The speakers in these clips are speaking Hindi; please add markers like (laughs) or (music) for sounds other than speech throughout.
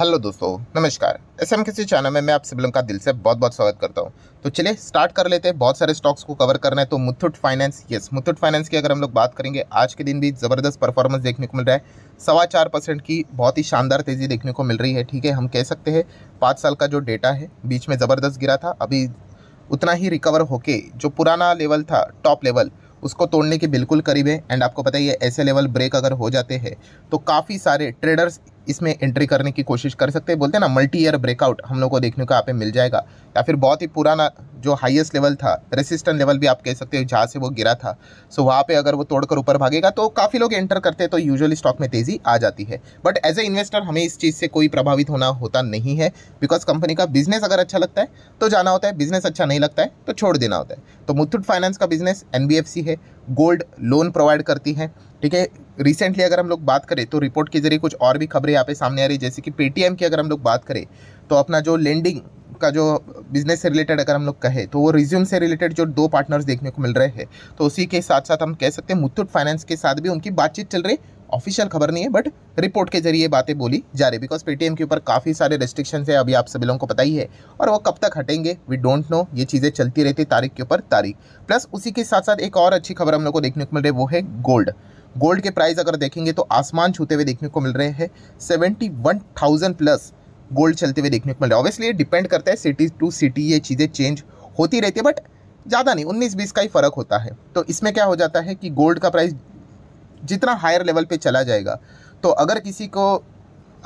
हेलो दोस्तों नमस्कार एस एम किसी चैनल में मैं आप सभी लोगों का दिल से बहुत बहुत स्वागत करता हूं तो चलिए स्टार्ट कर लेते हैं बहुत सारे स्टॉक्स को कवर करना है तो Muthoot Finance yes Muthoot Finance की अगर हम लोग बात करेंगे आज के दिन भी ज़बरदस्त परफॉर्मेंस देखने को मिल रहा है सवा चार परसेंट की बहुत ही शानदार तेज़ी देखने को मिल रही है ठीक है हम कह सकते हैं पाँच साल का जो डेटा है बीच में ज़बरदस्त गिरा था अभी उतना ही रिकवर होके जो पुराना लेवल था टॉप लेवल उसको तोड़ने के बिल्कुल करीब है एंड आपको पता ही है ऐसे लेवल ब्रेक अगर हो जाते हैं तो काफ़ी सारे ट्रेडर्स इसमें एंट्री करने की कोशिश कर सकते हैं बोलते हैं ना मल्टी ईयर ब्रेकआउट हम लोग को देखने को यहाँ पे मिल जाएगा या फिर बहुत ही पुराना जो हाईएस्ट लेवल था रेसिस्टेंट लेवल भी आप कह सकते हो जहाँ से वो गिरा था सो वहाँ पे अगर वो तोड़कर ऊपर भागेगा तो काफ़ी लोग एंटर करते हैं तो यूजुअली स्टॉक में तेज़ी आ जाती है बट एज ए इन्वेस्टर हमें इस चीज़ से कोई प्रभावित होना होता नहीं है बिकॉज कंपनी का बिजनेस अगर अच्छा लगता है तो जाना होता है बिजनेस अच्छा नहीं लगता है तो छोड़ देना होता है तो मुथुट फाइनेंस का बिजनेस एन है गोल्ड लोन प्रोवाइड करती है ठीक है रिसेंटली अगर हम लोग बात करें तो रिपोर्ट के जरिए कुछ और भी खबरें यहाँ पे सामने आ रही जैसे कि पेटीएम की अगर हम लोग बात करें तो अपना जो लेंडिंग का जो बिजनेस से रिलेटेड अगर हम लोग कहें तो वो रिज्यूम से रिलेटेड जो दो पार्टनर्स देखने को मिल रहे हैं तो उसी के साथ साथ हम कह सकते हैं मुथूट फाइनेंस के साथ भी उनकी बातचीत चल रही ऑफिशियल खबर नहीं है बट रिपोर्ट के जरिए बातें बोली जा रही बिकॉज पेटीएम के ऊपर काफ़ी सारे रेस्ट्रिक्शन है अभी आप सभी लोगों को पता ही है और वो कब तक हटेंगे वी डोंट नो ये चीज़ें चलती रहती तारीख के ऊपर तारीख प्लस उसी के साथ साथ एक और अच्छी खबर हम लोग को देखने को मिल रही है वो है गोल्ड गोल्ड के प्राइस अगर देखेंगे तो आसमान छूते हुए देखने को मिल रहे हैं seventy one thousand plus gold चलते हुए देखने को मिल रहा है ऑब्वियसली ये डिपेंड करता है सिटी टू सिटी ये चीज़ें चेंज होती रहती है बट ज़्यादा नहीं उन्नीस बीस का ही फ़र्क होता है तो इसमें क्या हो जाता है कि गोल्ड का प्राइस जितना हायर लेवल पर चला जाएगा तो अगर किसी को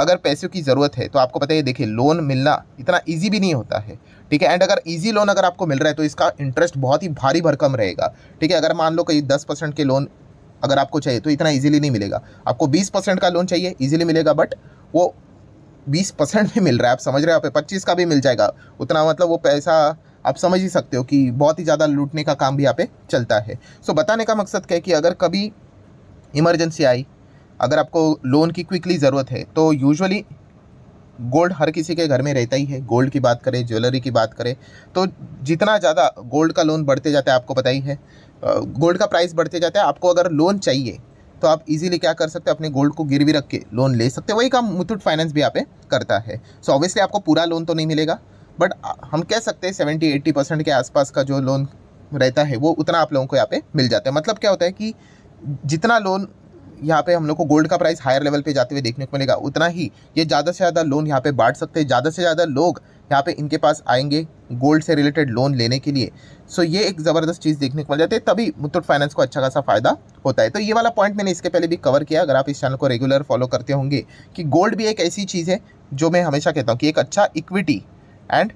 अगर पैसों की ज़रूरत है तो आपको पता है देखिए लोन मिलना इतना ईजी भी नहीं होता है ठीक है एंड अगर इजी लोन अगर आपको मिल रहा है तो इसका इंटरेस्ट बहुत ही भारी भरकम रहेगा ठीक है अगर मान लो कहीं दस परसेंट के लोन अगर आपको चाहिए तो इतना ईजिली नहीं मिलेगा आपको बीस परसेंट का लोन चाहिए ईजिली मिलेगा बट वो बीस परसेंट में मिल रहा है आप समझ रहे हो आप पच्चीस का भी मिल जाएगा उतना मतलब वो पैसा आप समझ ही सकते हो कि बहुत ही ज़्यादा लूटने का काम भी यहाँ पे चलता है सो बताने का मकसद क्या है कि अगर कभी इमरजेंसी आई अगर आपको लोन की क्विकली ज़रूरत है तो यूजुअली गोल्ड हर किसी के घर में रहता ही है गोल्ड की बात करें ज्वेलरी की बात करें तो जितना ज़्यादा गोल्ड का लोन बढ़ते जाता है आपको पता ही है गोल्ड का प्राइस बढ़ते जाता है आपको अगर लोन चाहिए तो आप इजीली क्या कर सकते हैं अपने गोल्ड को गिरवी रख के लोन ले सकते हैं वही काम मुथूट फाइनेंस भी यहाँ पे करता है सो so, ऑब्वियसली आपको पूरा लोन तो नहीं मिलेगा बट हम कह सकते हैं सेवेंटी एट्टी परसेंट के आसपास का जो लोन रहता है वो उतना आप लोगों को यहाँ पे मिल जाता है मतलब क्या होता है कि जितना लोन यहाँ पे हम लोग को गोल्ड का प्राइस हायर लेवल पे जाते हुए देखने को मिलेगा उतना ही ये ज़्यादा से ज़्यादा लोन यहाँ पे बांट सकते हैं ज़्यादा से ज़्यादा लोग यहाँ पे इनके पास आएंगे गोल्ड से रिलेटेड लोन लेने के लिए सो ये एक ज़बरदस्त चीज़ देखने को मिल जाती है तभी मुथुट फाइनेंस को अच्छा खासा फ़ायदा होता है तो ये वाला पॉइंट मैंने इसके पहले भी कवर किया अगर आप इस चैनल को रेगुलर फॉलो करते होंगे कि गोल्ड भी एक ऐसी चीज़ है जो मैं हमेशा कहता हूँ कि एक अच्छा इक्विटी एंड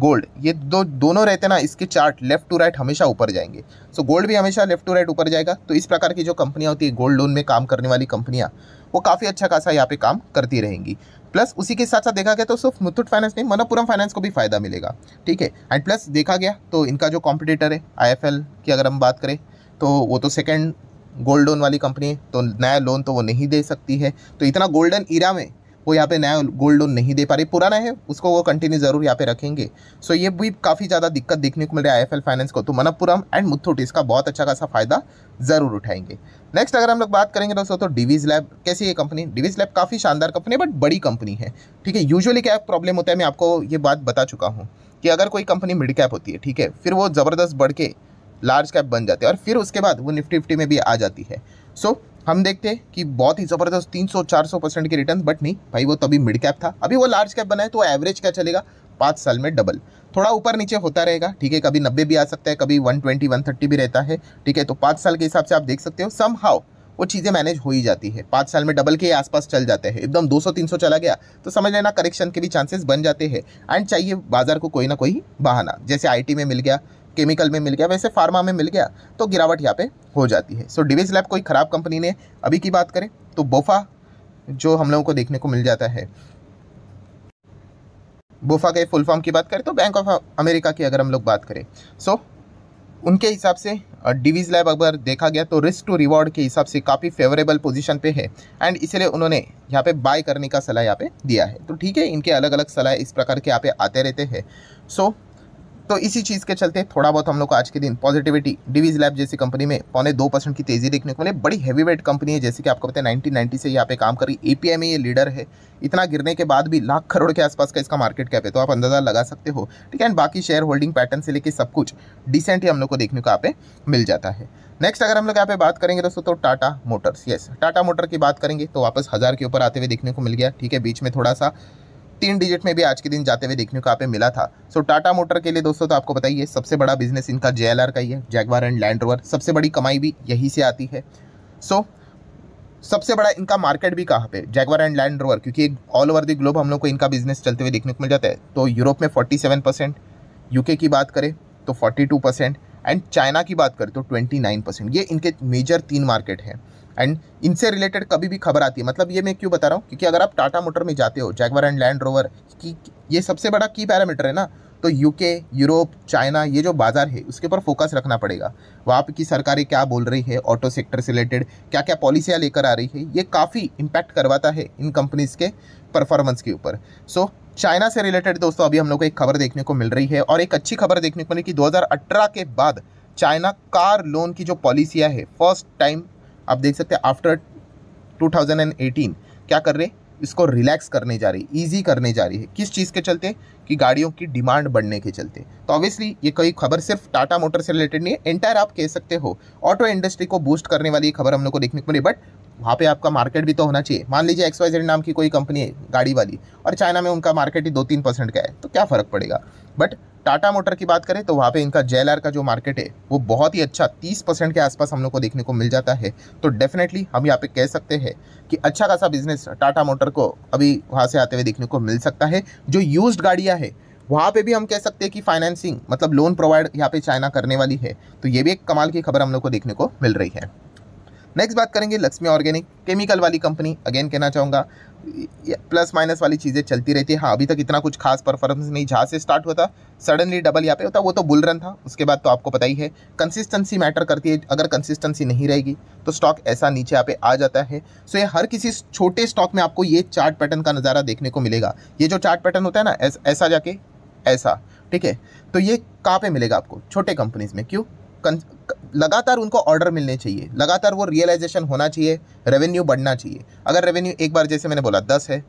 गोल्ड ये दो दोनों रहते ना इसके चार्ट लेफ्ट टू राइट हमेशा ऊपर जाएंगे सो so, गोल्ड भी हमेशा लेफ्ट टू राइट ऊपर जाएगा तो इस प्रकार की जो कंपनियाँ होती है गोल्ड लोन में काम करने वाली कंपनियाँ वो काफ़ी अच्छा खासा यहाँ पे काम करती रहेंगी प्लस उसी के साथ साथ देखा गया तो सिर्फ मुथुट फाइनेंस नहीं मनपुरम फाइनेंस को भी फायदा मिलेगा ठीक है एंड प्लस देखा गया तो इनका जो कॉम्पिटिटर है आई की अगर हम बात करें तो वो तो सेकेंड गोल्ड लोन वाली कंपनी है तो नया लोन तो वो नहीं दे सकती है तो इतना गोल्डन ईरा में वो यहाँ पे नया गोल्ड लोन नहीं दे पा रही पुराना है उसको वो कंटिन्यू जरूर यहाँ पे रखेंगे सो ये भी काफ़ी ज़्यादा दिक्कत देखने को मिल रहा है आई फाइनेंस को तो मनप्पुरम एंड मुथूट इसका बहुत अच्छा खासा फ़ायदा ज़रूर उठाएंगे नेक्स्ट अगर हम लोग बात करेंगे तो दोस्तों तो डिवीज लैब कैसी है कंपनी डिवीज लैब काफ़ी शानदार कंपनी बट बड़ी कंपनी है ठीक है यूजुअली क्या प्रॉब्लम होता है मैं आपको ये बात बता चुका हूँ कि अगर कोई कंपनी मिड कैप होती है ठीक है फिर वो ज़बरदस्त बढ़ के लार्ज कैप बन जाती है और फिर उसके बाद वो निफ्टी फिफ्टी में भी आ जाती है सो so, हम देखते हैं कि बहुत ही ज़बरदस्त 300 400 परसेंट के रिटर्न बट नहीं भाई वो तभी मिड कैप था अभी वो लार्ज कैप बना है तो एवरेज क्या चलेगा पाँच साल में डबल थोड़ा ऊपर नीचे होता रहेगा ठीक है कभी नब्बे भी आ सकता है कभी वन ट्वेंटी वन थर्टी भी रहता है ठीक है तो पाँच साल के हिसाब से आप देख सकते हो सम हाउ वो चीज़ें मैनेज हो ही जाती है पाँच साल में डबल के आसपास चल जाते हैं एकदम 200-300 चला गया तो समझ लेना करेक्शन के भी चांसेस बन जाते हैं एंड चाहिए बाजार को कोई ना कोई बहाना जैसे आईटी में मिल गया केमिकल में मिल गया वैसे फार्मा में मिल गया तो गिरावट यहाँ पे हो जाती है सो डिविज लैब कोई ख़राब कंपनी ने अभी की बात करें तो बोफा जो हम लोगों को देखने को मिल जाता है बोफा के फुल फॉर्म की बात करें तो बैंक ऑफ अमेरिका की अगर हम लोग बात करें सो so, उनके हिसाब से डिवीज लैब अगर देखा गया तो रिस्क टू रिवॉर्ड के हिसाब से काफ़ी फेवरेबल पोजीशन पे है एंड इसलिए उन्होंने यहाँ पे बाय करने का सलाह यहाँ पे दिया है तो ठीक है इनके अलग अलग सलाह इस प्रकार के यहाँ पे आते रहते हैं सो so, तो इसी चीज़ के चलते थोड़ा बहुत हम लोग आज के दिन पॉजिटिविटी डिवीज लैब जैसी कंपनी में पौने दो परसेंट की तेज़ी देखने को मिले बड़ी हैवी वेट कंपनी है जैसे कि आपको पता है नाइनटीन से यहाँ पे काम करी एपीआई में ये लीडर है इतना गिरने के बाद भी लाख करोड़ के आसपास का इसका मार्केट कैप है तो आप अंदाज़ा लगा सकते हो ठीक है एंड बाकी शेयर होल्डिंग पैटर्न से लेकर सब कुछ डिसेंट ही हम लोग को देखने को यहाँ पे मिल जाता है नेक्स्ट अगर हम लोग यहाँ पे बात करेंगे दोस्तों तो Tata Motors yes Tata Motor की बात करेंगे तो वापस हज़ार के ऊपर आते हुए देखने को मिल गया ठीक है बीच में थोड़ा सा तीन डिजिट में भी आज के दिन जाते हुए देखने को आप मिला था सो टाटा मोटर के लिए दोस्तों तो आपको बताइए सबसे बड़ा बिजनेस इनका जे का ही है जैगवार एंड लैंड रोवर सबसे बड़ी कमाई भी यहीं से आती है सो सबसे बड़ा इनका मार्केट भी कहाँ पे जैगवार एंड लैंड रोवर क्योंकि ऑल ओवर द ग्लोब हम लोग को इनका बिजनेस चलते हुए देखने को मिल जाता है तो यूरोप में फोर्टी परसेंट यूके की बात करें तो फोर्टी परसेंट एंड चाइना की बात करें तो ट्वेंटी परसेंट ये इनके मेजर तीन मार्केट हैं एंड इनसे रिलेटेड कभी भी खबर आती है मतलब ये मैं क्यों बता रहा हूँ क्योंकि अगर आप टाटा मोटर में जाते हो जैगवर एंड लैंड रोवर की ये सबसे बड़ा की पैरामीटर है ना तो यूके यूरोप चाइना ये जो बाज़ार है उसके ऊपर फोकस रखना पड़ेगा वहाँ की सरकारें क्या बोल रही है ऑटो सेक्टर से रिलेटेड क्या क्या पॉलिसियाँ लेकर आ रही है ये काफ़ी इम्पैक्ट करवाता है इन कंपनीज़ के परफॉर्मेंस के ऊपर सो so, चाइना से रिलेटेड दोस्तों अभी हम लोग को एक खबर देखने को मिल रही है और एक अच्छी खबर देखने को मिली कि 2018 के बाद चाइना कार लोन की जो पॉलिसियाँ है फर्स्ट टाइम आप देख सकते हैं आफ्टर 2018 क्या कर रहे इसको रिलैक्स करने जा रही है ईजी करने जा रही है किस चीज़ के चलते कि गाड़ियों की डिमांड बढ़ने के चलते तो ऑब्वियसली ये कोई खबर सिर्फ टाटा मोटर से रिलेटेड नहीं है एंटायर आप कह सकते हो ऑटो इंडस्ट्री को बूस्ट करने वाली खबर हम लोग को देखने को मिली बट वहाँ पे आपका मार्केट भी तो होना चाहिए मान लीजिए एक्स वाई नाम की कोई कंपनी है गाड़ी वाली और चाइना में उनका मार्केट ही दो तीन परसेंट का है तो क्या फ़र्क पड़ेगा बट टाटा मोटर की बात करें तो वहाँ पे इनका जेल का जो मार्केट है वो बहुत ही अच्छा 30 परसेंट के आसपास हम लोग को देखने को मिल जाता है तो डेफिनेटली हम यहाँ पे कह सकते हैं कि अच्छा खासा बिजनेस टाटा मोटर को अभी वहाँ से आते हुए देखने को मिल सकता है जो यूज गाड़ियाँ है वहाँ पे भी हम कह सकते हैं कि फाइनेंसिंग मतलब लोन प्रोवाइड यहाँ पे चाइना करने वाली है तो ये भी एक कमाल की खबर हम लोग को देखने को मिल रही है नेक्स्ट बात करेंगे लक्ष्मी ऑर्गेनिक केमिकल वाली कंपनी अगेन कहना चाहूँगा प्लस माइनस वाली चीज़ें चलती रहती है हाँ अभी तक इतना कुछ खास परफॉर्मेंस नहीं जहाँ से स्टार्ट हुआ था सडनली डबल यहाँ पे होता वो तो बुल रन था उसके बाद तो आपको पता ही है कंसिस्टेंसी मैटर करती है अगर कंसिस्टेंसी नहीं रहेगी तो स्टॉक ऐसा नीचे यहाँ पे आ जाता है सो ये हर किसी छोटे स्टॉक में आपको ये चार्ट पैटर्न का नज़ारा देखने को मिलेगा ये जो चार्ट पैटर्न होता है ना ऐसा जाके ऐसा ठीक है तो ये कहाँ पर मिलेगा आपको छोटे कंपनीज में क्यों लगातार उनको ऑर्डर मिलने चाहिए लगातार वो रियलाइजेशन होना चाहिए रेवेन्यू बढ़ना चाहिए अगर रेवेन्यू एक बार जैसे मैंने बोला दस है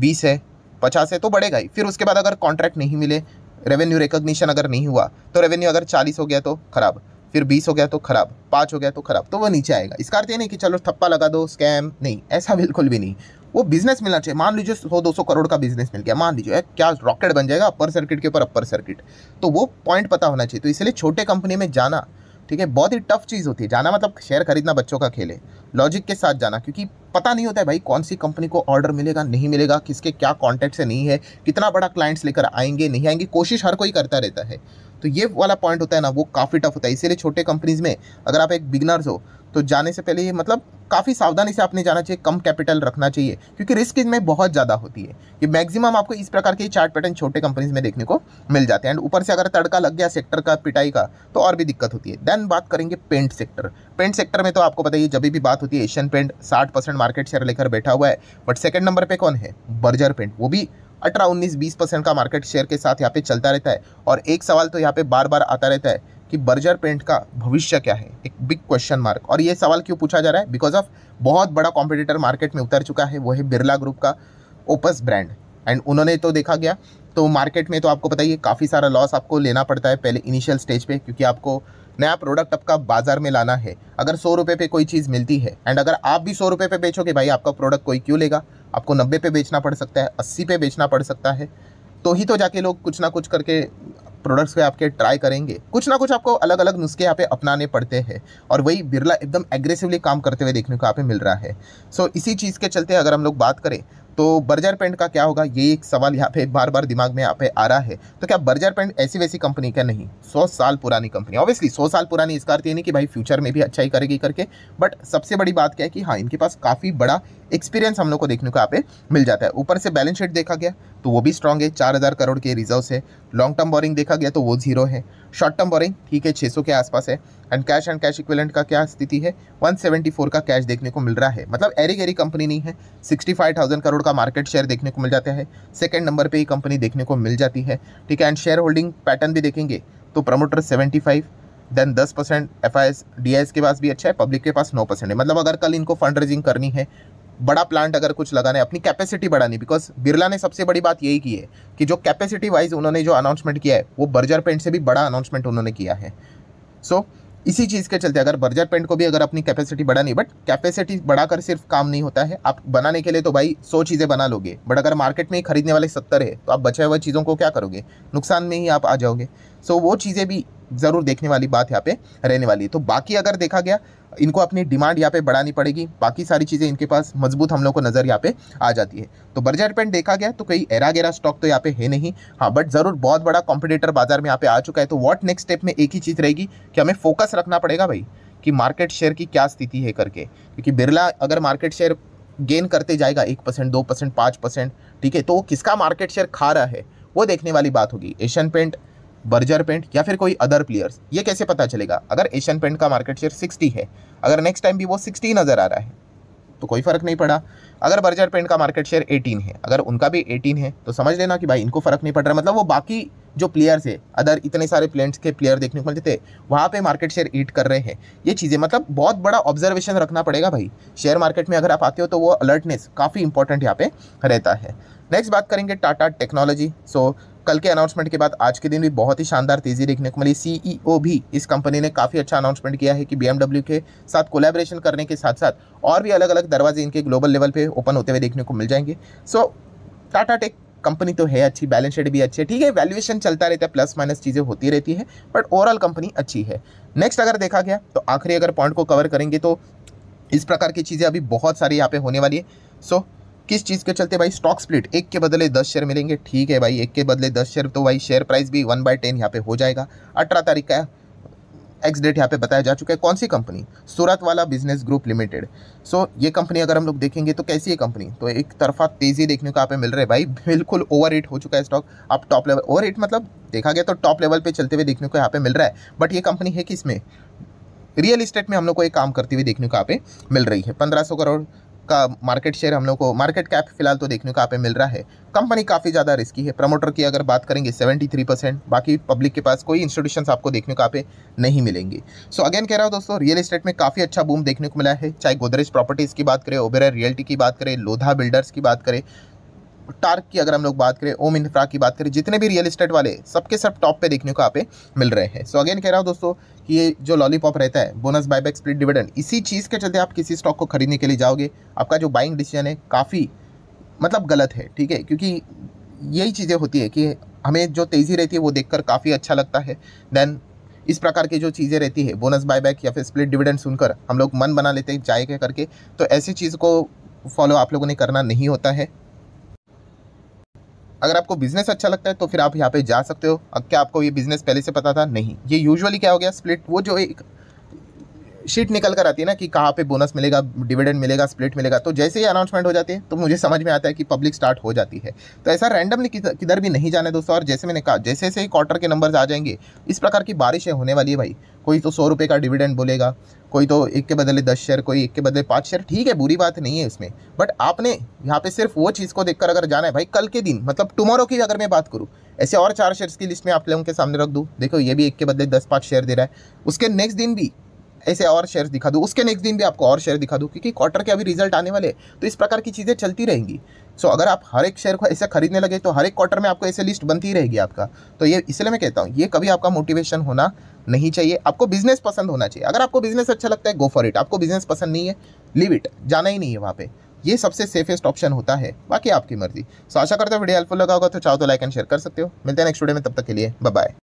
बीस है पचास है तो बढ़ेगा ही फिर उसके बाद अगर कॉन्ट्रैक्ट नहीं मिले रेवेन्यू रिकग्निशन अगर नहीं हुआ तो रेवेन्यू अगर चालीस हो गया तो खराब फिर बीस हो गया तो खराब पाँच हो गया तो खराब तो वो नीचे आएगा इसका अर्थ ये नहीं कि चलो थप्पा लगा दो स्कैम नहीं ऐसा (laughs) बिल्कुल भी नहीं वो बिजनेस मिलना चाहिए मान लीजिए सौ दो सौ करोड़ का बिजनेस मिल गया मान लीजिए क्या रॉकेट बन जाएगा अपर सर्किट के ऊपर अपर सर्किट तो वो पॉइंट पता होना चाहिए तो इसलिए छोटे कंपनी में जाना ठीक है बहुत ही टफ चीज़ होती है जाना मतलब शेयर खरीदना बच्चों का खेल है लॉजिक के साथ जाना क्योंकि पता नहीं होता है भाई कौन सी कंपनी को ऑर्डर मिलेगा नहीं मिलेगा किसके क्या कॉन्टैक्ट से नहीं है कितना बड़ा क्लाइंट्स लेकर आएंगे नहीं आएंगे कोशिश हर कोई करता रहता है तो ये वाला पॉइंट होता है ना वो काफ़ी टफ होता है इसीलिए छोटे कंपनीज़ में अगर आप एक बिगनर्स हो तो जाने से पहले ये मतलब काफ़ी सावधानी से आपने जाना चाहिए कम कैपिटल रखना चाहिए क्योंकि रिस्क इसमें बहुत ज़्यादा होती है ये मैक्सिमम आपको इस प्रकार के चार्ट पैटर्न छोटे कंपनीज में देखने को मिल जाते हैं एंड ऊपर से अगर तड़का लग गया सेक्टर का पिटाई का तो और भी दिक्कत होती है देन बात करेंगे पेंट सेक्टर पेंट सेक्टर में तो आपको बताइए जब भी बात होती है एशियन पेंट साठ मार्केट शेयर लेकर बैठा हुआ है बट सेकेंड नंबर पर कौन है बर्जर पेंट वो भी अठारह उन्नीस बीस परसेंट का मार्केट शेयर के साथ यहाँ पे चलता रहता है और एक सवाल तो यहाँ पे बार बार आता रहता है कि बर्जर पेंट का भविष्य क्या है एक बिग क्वेश्चन मार्क और ये सवाल क्यों पूछा जा रहा है बिकॉज ऑफ बहुत बड़ा कॉम्पिटिटर मार्केट में उतर चुका है वो है बिरला ग्रुप का ओपस ब्रांड एंड उन्होंने तो देखा गया तो मार्केट में तो आपको पता ही है काफ़ी सारा लॉस आपको लेना पड़ता है पहले इनिशियल स्टेज पे क्योंकि आपको नया प्रोडक्ट आपका बाजार में लाना है अगर सौ रुपये पे कोई चीज़ मिलती है एंड अगर आप भी सौ रुपये पे बेचोगे भाई आपका प्रोडक्ट कोई क्यों लेगा आपको नब्बे पे बेचना पड़ सकता है अस्सी पे बेचना पड़ सकता है तो ही तो जाके लोग कुछ ना कुछ करके प्रोडक्ट्स पे आपके ट्राई करेंगे कुछ ना कुछ आपको अलग अलग नुस्खे यहाँ पे अपनाने पड़ते हैं और वही बिरला एकदम एग्रेसिवली काम करते हुए देखने को यहाँ पे मिल रहा है सो so, इसी चीज़ के चलते अगर हम लोग बात करें तो बर्जर पेंट का क्या होगा ये एक सवाल यहाँ पे बार बार दिमाग में यहाँ पे आ रहा है तो क्या बर्जर पेंट ऐसी वैसी कंपनी का नहीं सौ साल पुरानी कंपनी ऑब्वियसली सौ साल पुरानी इसका अर्थ ये नहीं कि भाई फ्यूचर में भी अच्छा ही करेगी करके बट सबसे बड़ी बात क्या है कि हाँ इनके पास काफ़ी बड़ा एक्सपीरियंस हम लोग को देखने को यहाँ पे मिल जाता है ऊपर से बैलेंस शीट देखा गया तो वो भी स्ट्रॉग है चार हज़ार करोड़ के रिजर्व्स है लॉन्ग टर्म बोरिंग देखा गया तो वो जीरो है शॉर्ट टर्म बोरिंग ठीक है छः के आसपास है and cash and cash equivalent का क्या स्थिति है 174 का कैश देखने को मिल रहा है मतलब एरी गेरी कंपनी नहीं है 65,000 करोड़ का मार्केट शेयर देखने को मिल जाता है सेकेंड नंबर पर ही कंपनी देखने को मिल जाती है ठीक है एंड शेयर होल्डिंग पैटर्न भी देखेंगे तो प्रमोटर सेवेंटी देन दस percent F I S D I S के पास भी अच्छा है पब्लिक के पास नौ परसेंट है मतलब अगर कल इनको फंड रेजिंग करनी है बड़ा प्लांट अगर कुछ लगाना है अपनी कैपेसिटी बढ़ानी बिकॉज बिरला ने सबसे बड़ी बात यही की है कि जो कैपेसिटी वाइज उन्होंने जो अनाउंसमेंट किया है वो बर्जर पेंट से भी बड़ा अनाउंसमेंट उन्होंने किया है सो so, इसी चीज़ के चलते अगर बर्जर पेंट को भी अगर अपनी कैपेसिटी बढ़ानी बट कैपेसिटी बढ़ाकर सिर्फ काम नहीं होता है आप बनाने के लिए तो भाई सौ चीज़ें बना लोगे बट अगर मार्केट में ही खरीदने वाले सत्तर है तो आप बचे हुए चीज़ों को क्या करोगे नुकसान में ही आप आ जाओगे सो so, वो चीज़ें भी ज़रूर देखने वाली बात यहाँ पे रहने वाली है तो बाकी अगर देखा गया इनको अपनी डिमांड यहाँ पे बढ़ानी पड़ेगी बाकी सारी चीज़ें इनके पास मजबूत हम लोग को नज़र यहाँ पे आ जाती है तो बर्जर पेंट देखा गया तो कई एरा गेरा स्टॉक तो यहाँ पे है नहीं हाँ बट ज़रूर बहुत बड़ा कॉम्पिटेटर बाजार में यहाँ पे आ चुका है तो वॉट नेक्स्ट स्टेप में एक ही चीज़ रहेगी कि हमें फोकस रखना पड़ेगा भाई कि मार्केट शेयर की क्या स्थिति है करके क्योंकि बिरला अगर मार्केट शेयर गेन करते जाएगा एक परसेंट दो परसेंट पाँच परसेंट ठीक है तो वो किसका मार्केट शेयर खा रहा है वो देखने वाली बात होगी एशियन पेंट बर्जर पेंट या फिर कोई अदर प्लेयर्स ये कैसे पता चलेगा अगर एशियन पेंट का मार्केट शेयर सिक्सटी है अगर नेक्स्ट टाइम भी वो सिक्सटी नज़र आ रहा है तो कोई फ़र्क नहीं पड़ा अगर बर्जर पेंट का मार्केट शेयर 18 है अगर उनका भी 18 है तो समझ लेना कि भाई इनको फ़र्क नहीं पड़ रहा मतलब वो बाकी जो प्लेयर्स है अदर इतने सारे प्लेट्स के प्लेयर देखने को मिलते थे वहाँ पे मार्केट शेयर ईट कर रहे हैं ये चीज़ें मतलब बहुत बड़ा ऑब्जर्वेशन रखना पड़ेगा भाई शेयर मार्केट में अगर आप आते हो तो वो अलर्टनेस काफ़ी इंपॉर्टेंट यहाँ पे रहता है नेक्स्ट बात करेंगे टाटा टेक्नोलॉजी सो कल के अनाउंसमेंट के बाद आज के दिन भी बहुत ही शानदार तेजी देखने को मिली सीईओ e भी इस कंपनी ने काफ़ी अच्छा अनाउंसमेंट किया है कि बीएमडब्ल्यू के साथ कोलेबरेशन करने के साथ साथ और भी अलग अलग दरवाजे इनके ग्लोबल लेवल पे ओपन होते हुए देखने को मिल जाएंगे सो टाटा टेक कंपनी तो है अच्छी बैलेंस शेड भी अच्छी है ठीक है वैल्यूएशन चलता रहता है प्लस माइनस चीज़ें होती रहती है बट ओवरऑल कंपनी अच्छी है नेक्स्ट अगर देखा गया तो आखिरी अगर पॉइंट को कवर करेंगे तो इस प्रकार की चीज़ें अभी बहुत सारी यहाँ पे होने वाली है सो so, किस चीज़ के चलते भाई स्टॉक स्प्लिट एक के बदले दस शेयर मिलेंगे ठीक है भाई एक के बदले दस शेयर तो भाई शेयर प्राइस भी वन बाय टेन यहाँ पे हो जाएगा अठारह तारीख का एक्स डेट यहाँ पे बताया जा चुका है कौन सी कंपनी सूरत वाला business group limited so so, ये कंपनी अगर हम लोग देखेंगे तो कैसी है कंपनी तो एक तरफा तेज़ी देखने को आप मिल रहा है भाई बिल्कुल ओवर हो चुका है स्टॉक आप टॉप लेवल ओवर मतलब देखा गया तो टॉप लेवल पर चलते हुए देखने को यहाँ पे मिल रहा है बट ये कंपनी है किस में रियल इस्टेट में हम लोग को एक काम करती हुई देखने को यहाँ पे मिल रही है पंद्रह सौ करोड़ का मार्केट शेयर हम लोग को मार्केट कैप फिलहाल तो देखने को आप मिल रहा है कंपनी काफ़ी ज़्यादा रिस्की है प्रमोटर की अगर बात करेंगे 73 परसेंट बाकी पब्लिक के पास कोई इंस्टीट्यूशन आपको देखने को आप नहीं मिलेंगे सो अगेन कह रहा हूँ दोस्तों रियल इस्टेट में काफ़ी अच्छा बूम देखने को मिला है चाहे गोदरेज प्रॉपर्टीज़ की बात करें ओबेरा रियल्टी की बात करें लोधा बिल्डर्स की बात करें टार्क की अगर हम लोग बात करें ओम इंफ्रा की बात करें जितने भी रियल इस्टेट वाले सबके सब टॉप पे देखने को आप मिल रहे हैं सो so अगेन कह रहा हूँ दोस्तों कि ये जो लॉलीपॉप रहता है बोनस बायबैक स्प्लिट डिविडेंड इसी चीज़ के चलते आप किसी स्टॉक को खरीदने के लिए जाओगे आपका जो बाइंग डिसीजन है काफ़ी मतलब गलत है ठीक है क्योंकि यही चीज़ें होती है कि हमें जो तेज़ी रहती है वो देखकर काफ़ी अच्छा लगता है देन इस प्रकार की जो चीज़ें रहती है बोनस बायबैक या फिर स्प्लिट डिविडेंड सुनकर हम लोग मन बना लेते हैं जाए करके तो ऐसी चीज़ को फॉलो आप लोगों ने करना नहीं होता है अगर आपको बिजनेस अच्छा लगता है तो फिर आप यहाँ पे जा सकते हो क्या आपको ये बिजनेस पहले से पता था नहीं ये यूजुअली क्या हो गया स्प्लिट वो जो एक शीट निकल कर आती है ना कि कहाँ पे बोनस मिलेगा डिविडेंड मिलेगा स्प्लिट मिलेगा तो जैसे ही अनाउंसमेंट हो जाती है तो मुझे समझ में आता है कि पब्लिक स्टार्ट हो जाती है तो ऐसा रैंडमली किधर भी नहीं है दोस्तों और जैसे मैंने कहा जैसे जैसे ही क्वार्टर के नंबर्स आ जाएंगे इस प्रकार की बारिशें होने वाली है भाई कोई तो सौ रुपये का डिविडेंड बोलेगा कोई तो एक के बदले दस शेयर कोई एक के बदले पाँच शेयर ठीक है बुरी बात नहीं है इसमें बट आपने यहाँ पे सिर्फ वो चीज़ को देखकर अगर जाना है भाई कल के दिन मतलब टुमारो की अगर मैं बात करूँ ऐसे और चार शेयर्स की लिस्ट में आप लोगों के सामने रख दूँ देखो ये भी एक के बदले दस पाँच शेयर दे रहा है उसके नेक्स्ट दिन भी ऐसे और शेयर्स दिखा दूँ उसके नेक्स्ट दिन भी आपको और शेयर दिखा दूँ क्योंकि क्वार्टर के अभी रिजल्ट आने वाले तो इस प्रकार की चीज़ें चलती रहेंगी सो so, अगर आप हर एक शेयर को ऐसे खरीदने लगे तो हर एक क्वार्टर में आपको ऐसे लिस्ट बनती रहेगी आपका तो ये इसलिए मैं कहता हूँ ये कभी आपका मोटिवेशन होना नहीं चाहिए आपको बिजनेस पसंद होना चाहिए अगर आपको बिजनेस अच्छा लगता है गो फॉर इट आपको बिजनेस पसंद नहीं है लिव इट जाना ही नहीं है वहाँ पे ये सबसे सेफेस्ट ऑप्शन होता है बाकी आपकी मर्जी सो आशा करते हो वीडियो हेल्पफुल लगा होगा तो चाहो तो लाइक एंड शेयर कर सकते हो मिलते हैं नेक्स्ट वीडियो में तब तक के लिए बाय